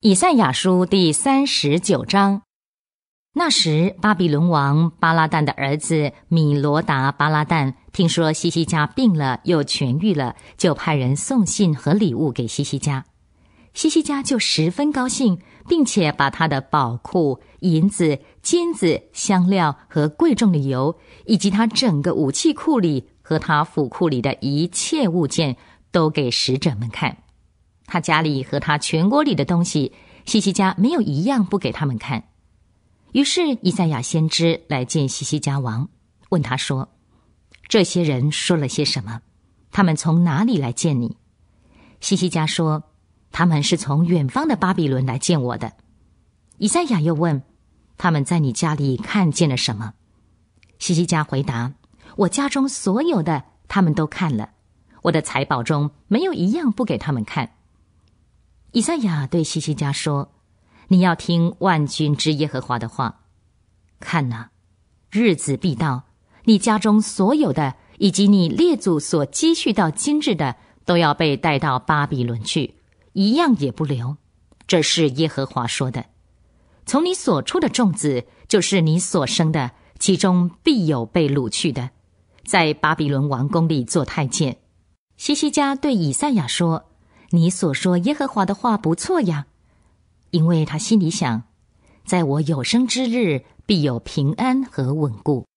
以赛亚书第三十九章，那时巴比伦王巴拉旦的儿子米罗达巴拉旦听说西西家病了又痊愈了，就派人送信和礼物给西西家。西西家就十分高兴，并且把他的宝库、银子、金子、香料和贵重的油，以及他整个武器库里和他府库里的一切物件，都给使者们看。他家里和他全国里的东西，西西家没有一样不给他们看。于是以赛亚先知来见西西家王，问他说：“这些人说了些什么？他们从哪里来见你？”西西家说：“他们是从远方的巴比伦来见我的。”以赛亚又问：“他们在你家里看见了什么？”西西家回答：“我家中所有的他们都看了，我的财宝中没有一样不给他们看。”以赛亚对西西加说：“你要听万军之耶和华的话，看呐，日子必到，你家中所有的，以及你列祖所积蓄到今日的，都要被带到巴比伦去，一样也不留。这是耶和华说的。从你所出的种子，就是你所生的，其中必有被掳去的，在巴比伦王宫里做太监。”西西加对以赛亚说。你所说耶和华的话不错呀，因为他心里想，在我有生之日，必有平安和稳固。